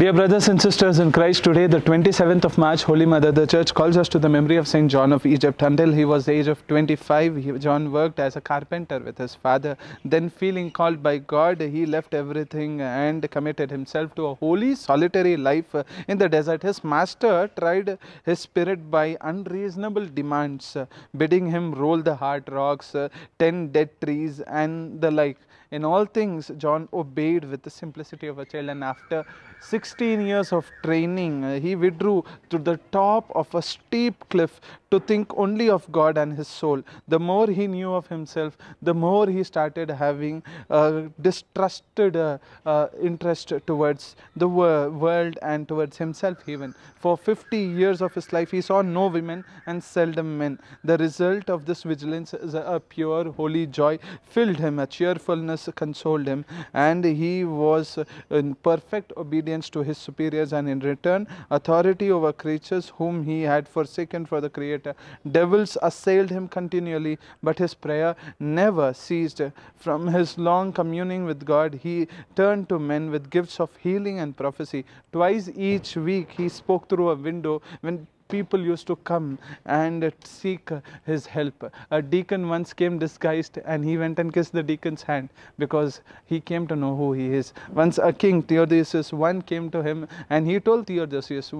Dear brothers and sisters in Christ, today, the 27th of March, Holy Mother, the Church calls us to the memory of Saint John of Egypt. Until he was the age of 25, he, John worked as a carpenter with his father. Then, feeling called by God, he left everything and committed himself to a holy, solitary life in the desert. His master tried his spirit by unreasonable demands, bidding him roll the hard rocks, tend dead trees, and the like. In all things, John obeyed with the simplicity of a child, and after six 16 years of training, uh, he withdrew to the top of a steep cliff to think only of God and his soul. The more he knew of himself, the more he started having a distrusted uh, uh, interest towards the wor world and towards himself even. For 50 years of his life, he saw no women and seldom men. The result of this vigilance is a pure holy joy filled him, a cheerfulness consoled him, and he was in perfect obedience to his superiors and in return authority over creatures whom he had forsaken for the creator Devils assailed him continually, but his prayer never ceased. From his long communing with God, he turned to men with gifts of healing and prophecy. Twice each week, he spoke through a window when people used to come and seek his help. A deacon once came disguised and he went and kissed the deacon's hand because he came to know who he is. Once a king, Theodosius one came to him and he told Theodosius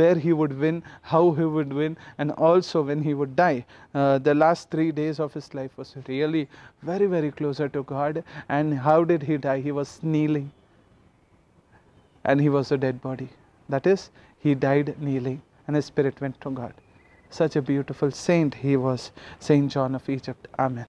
where he would win, how he would win and also when he would die. Uh, the last three days of his life was really very very closer to God and how did he die? He was kneeling and he was a dead body. That is, he died kneeling and his spirit went to God. Such a beautiful saint he was, Saint John of Egypt. Amen.